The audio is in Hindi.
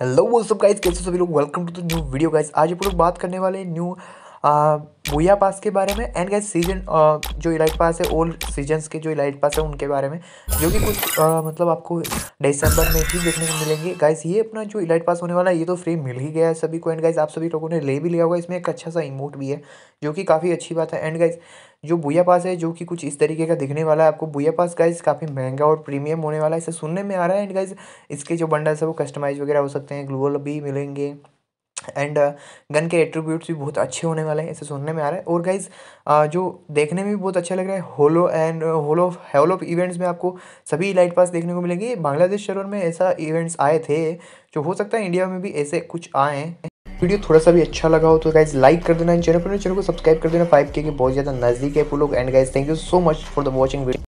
हेलो वो सब गाइज कैसे सभी लोग welcome to the new video guys आज आप लोग बात करने वाले न्यू भूया पास के बारे में एंड गैस सीजन जो इलाइट पास है ओल्ड सीजन्स के जो इलाइट पास है उनके बारे में जो कि कुछ आ, मतलब आपको दिसंबर में ही देखने को मिलेंगे गाइस ये अपना जो इलाइट पास होने वाला है ये तो फ्री मिल ही गया है सभी को एंड गाइस आप सभी लोगों ने ले भी लिया होगा इसमें एक अच्छा सा इमोट भी है जो कि काफ़ी अच्छी बात है एंड गाइस जो बुया पास है जो कि कुछ इस तरीके का दिखने वाला है आपको बुया पास गाइज काफ़ी महंगा और प्रीमियम होने वाला है इसे सुनने में आ रहा है एंड गाइज इसके जो बंडल्स है वो कस्टमाइज वगैरह हो सकते हैं ग्लोबल भी मिलेंगे एंड uh, गन के एट्रीब्यूट्स भी बहुत अच्छे होने वाले हैं ऐसे सुनने में आ रहा है और गाइज uh, जो देखने में भी बहुत अच्छा लग रहा है hollow and hollow of events में आपको सभी लाइट पास देखने को मिलेंगे बांग्लादेश शहर में ऐसा इवेंट्स आए थे जो हो सकता है इंडिया में भी ऐसे कुछ आए वीडियो थोड़ा सा भी अच्छा लगा हो तो गाइज लाइक कर देना चैनल पर चैनल को सब्सक्राइब कर देना फाइव के बहुत ज़्यादा नजदीक है फुल लोग and guys thank you so much for the watching video